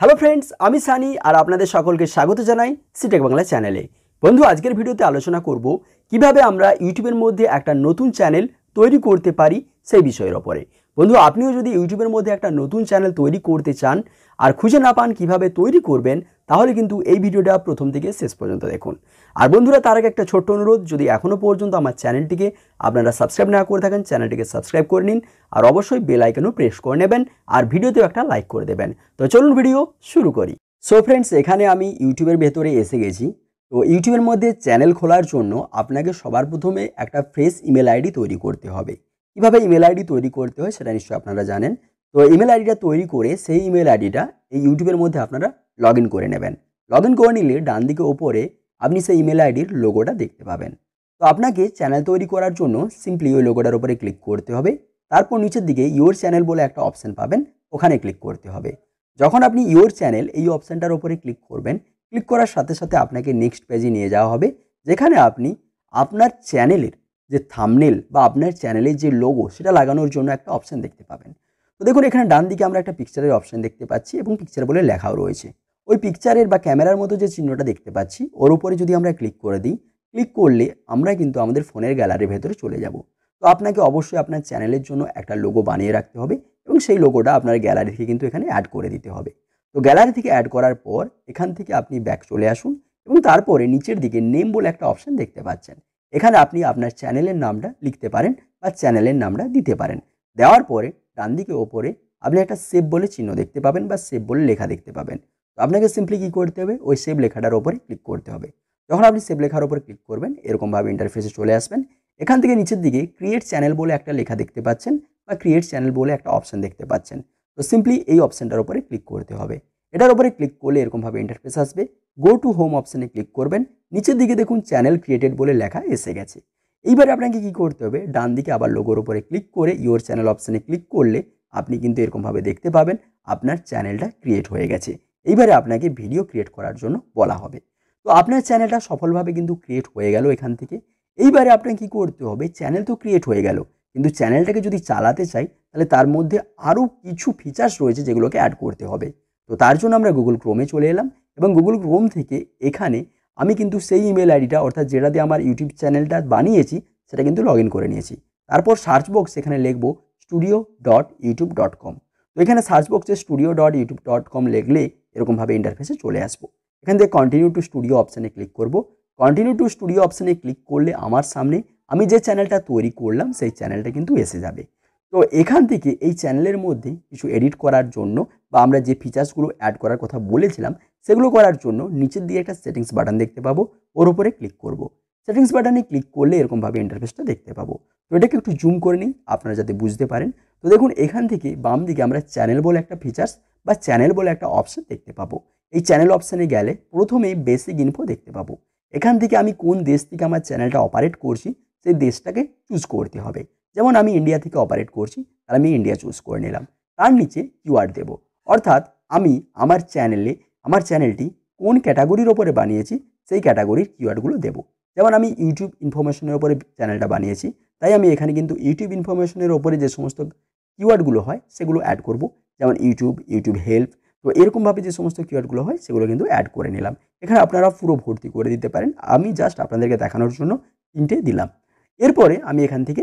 Hello friends আমি সানি আর আপনাদের সকলকে স্বাগত জানাই সিটেক বাংলা চ্যানেলে বন্ধু আজকের ভিডিওতে আলোচনা করব কিভাবে আমরা ইউটিউবের মধ্যে একটা নতুন চ্যানেল তৈরি করতে পারি সেই বিষয়ের ওপরে বন্ধু আপনিও যদি ইউটিউবের মধ্যে একটা নতুন চ্যানেল তৈরি করতে চান আর খুঁজে না পান কিভাবে তৈরি করবেন তাহলে কিন্তু এই ভিডিওটা প্রথম থেকে শেষ পর্যন্ত দেখুন আর বন্ধুরা তার আগে একটা ছোট্ট অনুরোধ যদি এখনও পর্যন্ত আমার চ্যানেলটিকে আপনারা সাবস্ক্রাইব না করে থাকেন চ্যানেলটিকে সাবস্ক্রাইব করে নিন আর অবশ্যই বেল প্রেস করে নেবেন আর ভিডিওতেও একটা লাইক করে দেবেন তো চলুন ভিডিও শুরু করি সো ফ্রেন্ডস এখানে আমি ইউটিউবের ভেতরে এসে গেছি তো ইউটিউবের মধ্যে চ্যানেল খোলার জন্য আপনাকে সবার প্রথমে একটা ফ্রেশ ইমেল আইডি তৈরি করতে হবে কীভাবে ইমেল আইডি তৈরি করতে হয় সেটা নিশ্চয়ই আপনারা জানেন তো ইমেল আইডিটা তৈরি করে সেই ইমেল আইডিটা এই ইউটিউবের মধ্যে আপনারা লগ করে নেবেন লগ করে নিলে ডান দিকে ওপরে আপনি সেই ইমেল আইডির লোগোটা দেখতে পাবেন তো আপনাকে চ্যানেল তৈরি করার জন্য সিম্পলি ওই লোগোটার উপরে ক্লিক করতে হবে তারপর নিচের দিকে ইয়োর চ্যানেল বলে একটা অপশান পাবেন ওখানে ক্লিক করতে হবে যখন আপনি ইয়োর চ্যানেল এই অপশানটার উপরে ক্লিক করবেন ক্লিক করার সাথে সাথে আপনাকে নেক্সট পেজে নিয়ে যাওয়া হবে যেখানে আপনি আপনার চ্যানেলের যে থামনেল বা আপনার চ্যানেলের যে লোগো সেটা লাগানোর জন্য একটা অপশান দেখতে পাবেন তো দেখুন এখানে ডান দিকে আমরা একটা পিকচারের অপশান দেখতে পাচ্ছি এবং পিকচার বলে লেখাও রয়েছে ওই পিকচারের বা ক্যামেরার মতো যে চিহ্নটা দেখতে পাচ্ছি ওর উপরে যদি আমরা ক্লিক করে দিই ক্লিক করলে আমরা কিন্তু আমাদের ফোনের গ্যালারির ভেতরে চলে যাব তো আপনাকে অবশ্যই আপনার চ্যানেলের জন্য একটা লোগো বানিয়ে রাখতে হবে এবং সেই লোগোটা আপনার গ্যালারি থেকে কিন্তু এখানে অ্যাড করে দিতে হবে তো গ্যালারি থেকে অ্যাড করার পর এখান থেকে আপনি ব্যাক চলে আসুন এবং তারপরে নিচের দিকে নেম বলে একটা অপশান দেখতে পাচ্ছেন এখানে আপনি আপনার চ্যানেলের নামটা লিখতে পারেন বা চ্যানেলের নামটা দিতে পারেন দেওয়ার পরে ডান দিকে ওপরে আপনি একটা সেভ বলে চিহ্ন দেখতে পাবেন বা সেভ বলে লেখা দেখতে পাবেন তো আপনাকে সিম্পলি কী করতে হবে ওই সেভ লেখাটার ওপরে ক্লিক করতে হবে যখন আপনি সেভ লেখার ওপর ক্লিক করবেন এরকমভাবে ইন্টারফেসে চলে আসবেন এখান থেকে নিচের দিকে ক্রিয়েট চ্যানেল বলে একটা লেখা দেখতে পাচ্ছেন বা ক্রিয়েট চ্যানেল বলে একটা অপশান দেখতে পাচ্ছেন তো সিম্পলি এই অপশানটার ওপরে ক্লিক করতে হবে এটার উপরে ক্লিক করলে এরকমভাবে ইন্টারফেস আসবে গো টু হোম অপশানে ক্লিক করবেন নিচের দিকে দেখুন চ্যানেল ক্রিয়েটেড বলে লেখা এসে গেছে এইবারে আপনাকে কি করতে হবে ডান দিকে আবার লোগোর উপরে ক্লিক করে ইওর চ্যানেল অপশানে ক্লিক করলে আপনি কিন্তু এরকমভাবে দেখতে পাবেন আপনার চ্যানেলটা ক্রিয়েট হয়ে গেছে এইবারে আপনাকে ভিডিও ক্রিয়েট করার জন্য বলা হবে তো আপনার চ্যানেলটা সফলভাবে কিন্তু ক্রিয়েট হয়ে গেল এখান থেকে এইবারে আপনাকে কি করতে হবে চ্যানেল তো ক্রিয়েট হয়ে গেল কিন্তু চ্যানেলটাকে যদি চালাতে চাই তাহলে তার মধ্যে আরও কিছু ফিচার্স রয়েছে যেগুলোকে অ্যাড করতে হবে তো তার জন্য আমরা গুগল ক্রোমে চলে এলাম এবং গুগল ক্রোম থেকে এখানে আমি কিন্তু সেই ইমেল আইডিটা অর্থাৎ যেটা দিয়ে আমার ইউটিউব চ্যানেলটা বানিয়েছি সেটা কিন্তু লগ করে নিয়েছি তারপর সার্চ বক্স এখানে লিখব studio dot YouTube dot com তো এখানে সার্চ বক্সে studio dot YouTube dot com লিখলে এরকমভাবে ইন্টারফেসে চলে আসবো এখান থেকে কন্টিনিউ টু স্টুডিও অপশানে ক্লিক করব কন্টিনিউ টু স্টুডিও অপশানে ক্লিক করলে আমার সামনে আমি যে চ্যানেলটা তৈরি করলাম সেই চ্যানেলটা কিন্তু এসে যাবে তো এখান থেকে এই চ্যানেলের মধ্যে কিছু এডিট করার জন্য বা আমরা যে ফিচার্সগুলো অ্যাড করার কথা বলেছিলাম সেগুলো করার জন্য নিচের দিয়ে একটা সেটিংস বাটন দেখতে পাবো ওর ওপরে ক্লিক করব। সেটিংস বাটনে ক্লিক করলে এরকমভাবে ইন্টারফেসটা দেখতে পাবো তো এটাকে একটু জুম করে নিই আপনারা যাতে বুঝতে পারেন তো দেখুন এখান থেকে বাম দিকে আমরা চ্যানেল বলে একটা ফিচার্স বা চ্যানেল বলে একটা অপশন দেখতে পাবো এই চ্যানেল অপশানে গেলে প্রথমেই বেসিক ইনফো দেখতে পাবো এখান থেকে আমি কোন দেশ থেকে আমার চ্যানেলটা অপারেট করছি সেই দেশটাকে চুজ করতে হবে যেমন আমি ইন্ডিয়া থেকে অপারেট করছি তাহলে আমি ইন্ডিয়া চুজ করে নিলাম তার নিচে কিউআর দেব অর্থাৎ আমি আমার চ্যানেলে আমার চ্যানেলটি কোন ক্যাটাগরির ওপরে বানিয়েছি সেই ক্যাটাগরির কিউআরগুলো দেব যেমন আমি ইউটিউব ইনফরমেশনের ওপরে চ্যানেলটা বানিয়েছি তাই আমি এখানে কিন্তু ইউটিউব ইনফরমেশনের ওপরে যে সমস্ত কিওয়ার্ডগুলো হয় সেগুলো অ্যাড করব যেমন ইউটিউব ইউটিউব হেল্প তো এরকমভাবে যে সমস্ত কিওয়ার্ডগুলো হয় সেগুলো কিন্তু অ্যাড করে নিলাম এখানে আপনারা পুরো ভর্তি করে দিতে পারেন আমি জাস্ট আপনাদেরকে দেখানোর জন্য তিনটে দিলাম এরপরে আমি এখান থেকে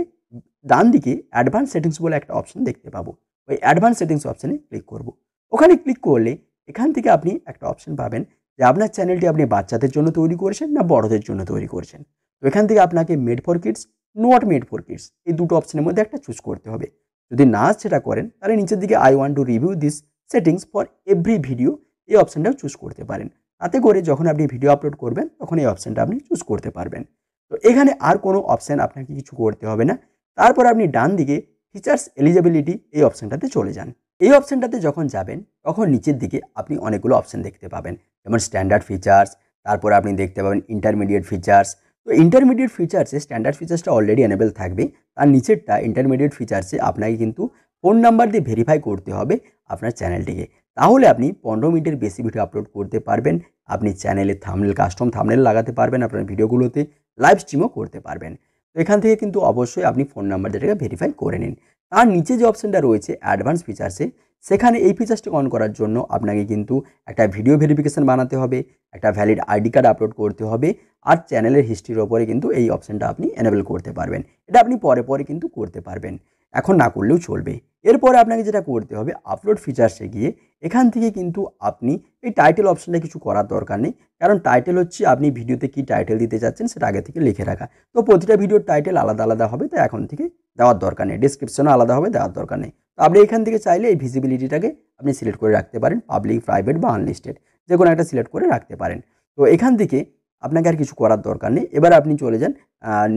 ডান দিকে অ্যাডভান্স সেটিংস বলে একটা অপশন দেখতে পাবো ওই অ্যাডভান্স সেটিংস অপশানে ক্লিক করব। ওখানে ক্লিক করলে এখান থেকে আপনি একটা অপশন পাবেন যে আপনার চ্যানেলটি আপনি বাচ্চাদের জন্য তৈরি করেছেন না বড়দের জন্য তৈরি করেছেন তো এখান থেকে আপনাকে made for kids not made for kids এই দুটো অপশানের মধ্যে একটা চুজ করতে হবে যদি না সেটা করেন তাহলে নিচের দিকে I want to review this settings for every video এই অপশানটাও চুজ করতে পারেন তাতে করে যখন আপনি ভিডিও আপলোড করবেন তখন এই অপশানটা আপনি চুজ করতে পারবেন তো এখানে আর কোনো অপশান আপনাকে কিছু করতে হবে না তারপর আপনি ডান দিকে ফিচার্স এলিজিবিলিটি এই অপশানটাতে চলে যান এই অপশানটাতে যখন যাবেন তখন নিচের দিকে আপনি অনেকগুলো অপশান দেখতে পাবেন যেমন স্ট্যান্ডার্ড ফিচার্স তারপর আপনি দেখতে পাবেন ইন্টারমিডিয়েট ফিচার্স তো ইন্টারমিডিয়েট ফিচার্সে স্ট্যান্ডার্ড ফিচার্সটা অলরেডি এনেবেল থাকবে তার নিচেরটা ইন্টারমিডিয়েট ফিচার্সে আপনাকে কিন্তু ফোন নাম্বার দিয়ে ভেরিফাই করতে হবে আপনার চ্যানেলটিকে তাহলে আপনি পনেরো মিনিটের বেশি ভিডিও আপলোড করতে পারবেন আপনি চ্যানেলে থামনেল কাস্টম থামনেল লাগাতে পারবেন আপনার ভিডিওগুলোতে লাইভ স্ট্রিমও করতে পারবেন এখান থেকে কিন্তু অবশ্যই আপনি ফোন নাম্বারটাকে ভেরিফাই করে নিন তার নিচে যে অপশানটা রয়েছে অ্যাডভান্স ফিচার্সে সেখানে এই ফিচার্সটি অন করার জন্য আপনাকে কিন্তু একটা ভিডিও ভেরিফিকেশান বানাতে হবে একটা ভ্যালিড আইডি কার্ড আপলোড করতে হবে আর চ্যানেলের হিস্ট্রির ওপরে কিন্তু এই অপশানটা আপনি এনেবল করতে পারবেন এটা আপনি পরে পরে কিন্তু করতে পারবেন এখন না করলেও চলবে এরপরে আপনাকে যেটা করতে হবে আপলোড ফিচার্সে গিয়ে এখান থেকে কিন্তু আপনি এই টাইটেল অপশানে কিছু করার দরকার নেই কারণ টাইটেল হচ্ছে আপনি ভিডিওতে কি টাইটেল দিতে চাচ্ছেন সেটা আগে থেকে লিখে রাখা তো প্রতিটা ভিডিওর টাইটেল আলাদা আলাদা হবে তো এখন থেকে দেওয়ার দরকার নেই ডিসক্রিপশনও আলাদা হবে দেওয়ার দরকার নেই তো আপনি এখান থেকে চাইলে এই ভিজিবিলিটিটাকে আপনি সিলেক্ট করে রাখতে পারেন পাবলিক প্রাইভেট বা আনলিস্টেড যে কোনো একটা সিলেক্ট করে রাখতে পারেন তো এখান থেকে আপনাকে আর কিছু করার দরকার নেই এবার আপনি চলে যান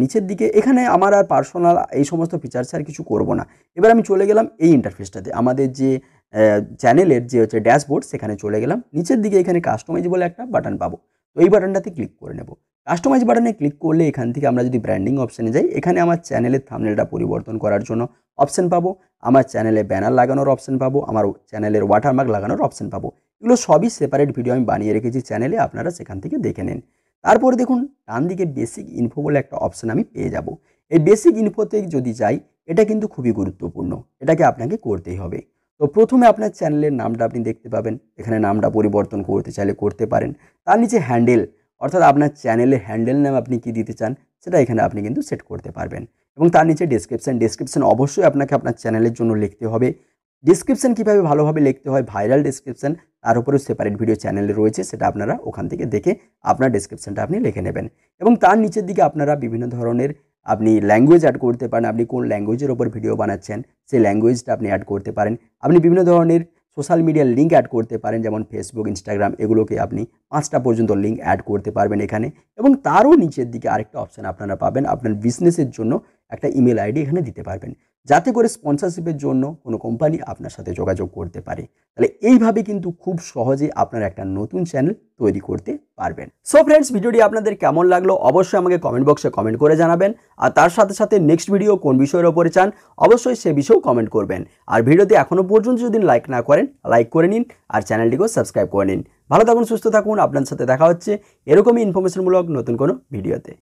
নিচের দিকে এখানে আমার আর পার্সোনাল এই সমস্ত ফিচার্স আর কিছু করব না এবার আমি চলে গেলাম এই ইন্টারফেসটাতে আমাদের যে চ্যানেলের যে হচ্ছে ড্যাশবোর্ড সেখানে চলে গেলাম নিচের দিকে এখানে কাস্টমাইজ বলে একটা বাটন পাবো তো এই বাটনটাতে ক্লিক করে নেব কাস্টমাইজ বাটনে ক্লিক করলে এখান থেকে আমরা যদি ব্র্যান্ডিং অপশানে যাই এখানে আমার চ্যানেলের থামনেলটা পরিবর্তন করার জন্য অপশান পাবো আমার চ্যানেলে ব্যানার লাগানোর অপশান পাবো আমার চ্যানেলের ওয়াটারমার্ক লাগানোর অপশান পাবো এগুলো সবই সেপারেট ভিডিও আমি বানিয়ে রেখেছি চ্যানেলে আপনারা সেখান থেকে দেখে নিন তারপরে দেখুন ডান দিকে বেসিক ইনফো বলে একটা অপশান আমি পেয়ে যাব এই বেসিক ইনফোতে যদি যাই এটা কিন্তু খুবই গুরুত্বপূর্ণ এটাকে আপনাকে করতেই হবে তো প্রথমে আপনার চ্যানেলের নামটা আপনি দেখতে পাবেন এখানে নামটা পরিবর্তন করতে চাইলে করতে পারেন তার নিচে হ্যান্ডেল অর্থাৎ আপনার চ্যানেলে হ্যান্ডেল নাম আপনি কি দিতে চান সেটা এখানে আপনি কিন্তু সেট করতে পারবেন এবং তার নিচে ডেসক্রিপশান ডেসক্রিপশান অবশ্যই আপনাকে আপনার চ্যানেলের জন্য লিখতে হবে ডিসক্রিপশান কীভাবে ভালোভাবে লিখতে হয় ভাইরাল ডিসক্রিপশান তার উপরেও সেপারেট ভিডিও চ্যানেল রয়েছে সেটা আপনারা ওখান থেকে দেখে আপনার ডিসক্রিপশানটা আপনি লিখে নেবেন এবং তার নিচের দিকে আপনারা বিভিন্ন ধরনের আপনি ল্যাঙ্গুয়েজ অ্যাড করতে পারেন আপনি কোন ল্যাঙ্গুয়েজের ওপর ভিডিও বানাচ্ছেন সেই ল্যাঙ্গুয়েজটা আপনি অ্যাড করতে পারেন আপনি বিভিন্ন ধরনের সোশ্যাল মিডিয়ার লিঙ্ক অ্যাড করতে পারেন যেমন ফেসবুক ইনস্টাগ্রাম এগুলোকে আপনি পাঁচটা পর্যন্ত লিঙ্ক অ্যাড করতে পারবেন এখানে এবং তারও নিচের দিকে আরেকটা অপশান আপনারা পাবেন আপনার বিজনেসের জন্য একটা ইমেল আইডি এখানে দিতে পারবেন যাতে করে স্পন্সারশিপের জন্য কোনো কোম্পানি আপনার সাথে যোগাযোগ করতে পারে তাহলে এইভাবে কিন্তু খুব সহজে আপনারা একটা নতুন চ্যানেল তৈরি করতে পারবেন সো ফ্রেন্ডস ভিডিওটি আপনাদের কেমন লাগলো অবশ্যই আমাকে কমেন্ট বক্সে কমেন্ট করে জানাবেন আর তার সাথে সাথে নেক্সট ভিডিও কোন বিষয়ের ওপরে চান অবশ্যই সে বিষয়েও কমেন্ট করবেন আর ভিডিওতে এখনও পর্যন্ত যদি লাইক না করেন লাইক করে নিন আর চ্যানেলটিকেও সাবস্ক্রাইব করে নিন ভালো থাকুন সুস্থ থাকুন আপনার সাথে দেখা হচ্ছে এরকমই ইনফরমেশনমূলক নতুন কোনো ভিডিওতে